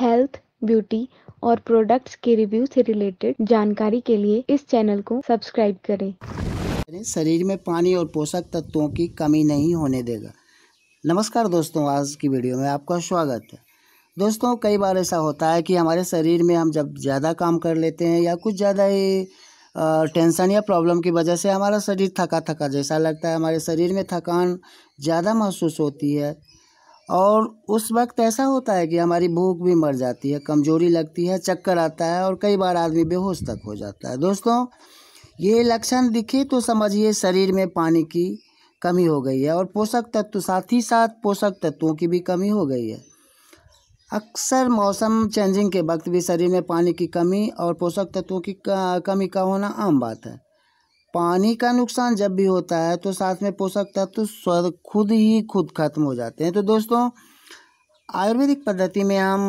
health beauty और products के review से रिलेटेड जानकारी के लिए इस चैनल को सब्सक्राइब करें शरीर में पानी और पोषक तत्वों की कमी नहीं होने देगा नमस्कार दोस्तों आज की वीडियो में आपका स्वागत है दोस्तों कई बार ऐसा होता है कि हमारे शरीर में हम जब ज़्यादा काम कर लेते हैं या कुछ ज़्यादा ही टेंशन या प्रॉब्लम की वजह से हमारा शरीर थका थका जैसा लगता है हमारे शरीर में थकान ज़्यादा महसूस होती है और उस वक्त ऐसा होता है कि हमारी भूख भी मर जाती है कमज़ोरी लगती है चक्कर आता है और कई बार आदमी बेहोश तक हो जाता है दोस्तों ये लक्षण दिखे तो समझिए शरीर में पानी की कमी हो गई है और पोषक तत्व साथ ही साथ पोषक तत्वों की भी कमी हो गई है अक्सर मौसम चेंजिंग के वक्त भी शरीर में पानी की कमी और पोषक तत्वों की कमी का होना आम बात है पानी का नुकसान जब भी होता है तो साथ में पोषक तत्व स्वर खुद ही खुद खत्म हो जाते हैं तो दोस्तों आयुर्वेदिक पद्धति में हम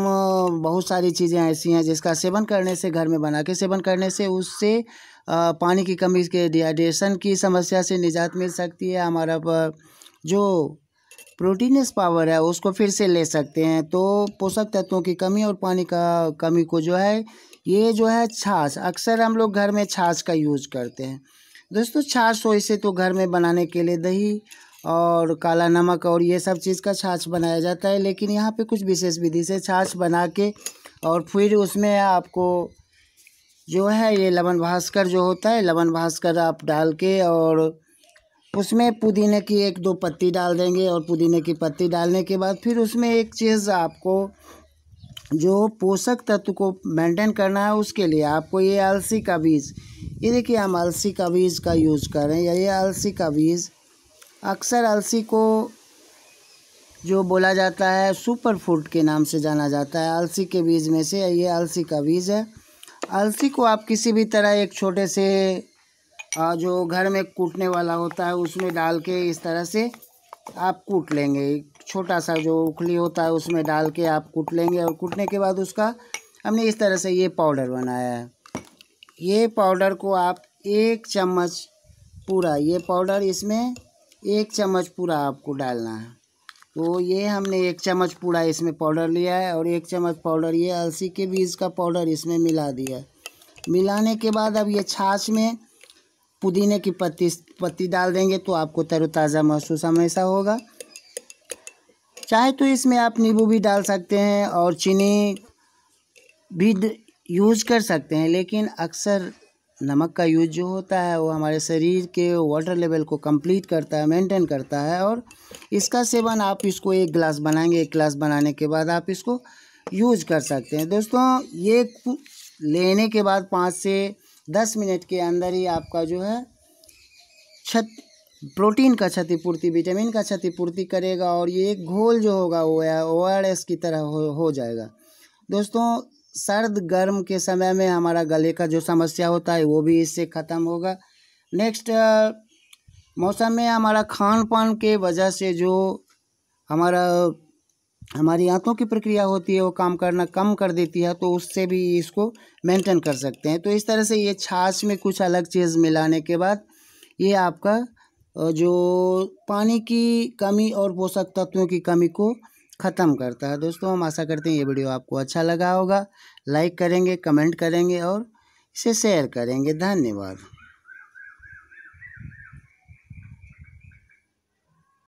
बहुत सारी चीज़ें ऐसी हैं जिसका सेवन करने से घर में बना के सेवन करने से उससे पानी की कमी के डिहाइड्रेशन की समस्या से निजात मिल सकती है हमारा जो प्रोटीनस पावर है उसको फिर से ले सकते हैं तो पोषक तत्वों की कमी और पानी का कमी को जो है ये जो है छाछ अक्सर हम लोग घर में छाछ का यूज करते हैं दोस्तों छाछ सोई तो से तो घर में बनाने के लिए दही और काला नमक और ये सब चीज़ का छाछ बनाया जाता है लेकिन यहाँ पे कुछ विशेष विधि से छाछ बना के और फिर उसमें आपको जो है ये लवन भास्कर जो होता है लवन भास्कर आप डाल के और उसमें पुदीने की एक दो पत्ती डाल देंगे और पुदीने की पत्ती डालने के बाद फिर उसमें एक चीज़ आपको जो पोषक तत्व को मेंटेन करना है उसके लिए आपको ये अलसी का बीज ये देखिए हम अलसी का बीज का यूज़ कर रहे हैं ये अलसी का बीज अक्सर अलसी को जो बोला जाता है सुपर फूड के नाम से जाना जाता है अलसी के बीज में से ये अलसी का बीज है अलसी को आप किसी भी तरह एक छोटे से जो घर में कूटने वाला होता है उसमें डाल के इस तरह से आप कूट लेंगे छोटा सा जो उखली होता है उसमें डाल के आप कूट लेंगे और कूटने के बाद उसका हमने इस तरह से ये पाउडर बनाया है ये पाउडर को आप एक चम्मच पूरा ये पाउडर इसमें एक चम्मच पूरा आपको डालना है तो ये हमने एक चम्मच पूरा इसमें पाउडर लिया है और एक चम्मच पाउडर ये अलसी के बीज का पाउडर इसमें मिला दिया है मिलाने के बाद अब ये छाछ में पुदीने की पत्ती पत्ती डाल देंगे तो आपको तरोताज़ा महसूस हमेशा होगा चाहे तो इसमें आप नींबू भी डाल सकते हैं और चीनी भी यूज कर सकते हैं लेकिन अक्सर नमक का यूज जो होता है वो हमारे शरीर के वाटर लेवल को कंप्लीट करता है मेंटेन करता है और इसका सेवन आप इसको एक गिलास बनाएंगे एक गिलास बनाने के बाद आप इसको यूज कर सकते हैं दोस्तों ये लेने के बाद पाँच से दस मिनट के अंदर ही आपका जो है छत प्रोटीन का क्षतिपूर्ति विटामिन का क्षतिपूर्ति करेगा और ये एक घोल जो होगा वो ओ आर एस की तरह हो, हो जाएगा दोस्तों सर्द गर्म के समय में हमारा गले का जो समस्या होता है वो भी इससे ख़त्म होगा नेक्स्ट मौसम में हमारा खान पान के वजह से जो हमारा हमारी आंतों की प्रक्रिया होती है वो काम करना कम कर देती है तो उससे भी इसको मेंटेन कर सकते हैं तो इस तरह से ये छाछ में कुछ अलग चीज़ मिलाने के बाद ये आपका जो पानी की कमी और पोषक तत्वों की कमी को ख़त्म करता है दोस्तों हम आशा करते हैं ये वीडियो आपको अच्छा लगा होगा लाइक करेंगे कमेंट करेंगे और इसे शेयर करेंगे धन्यवाद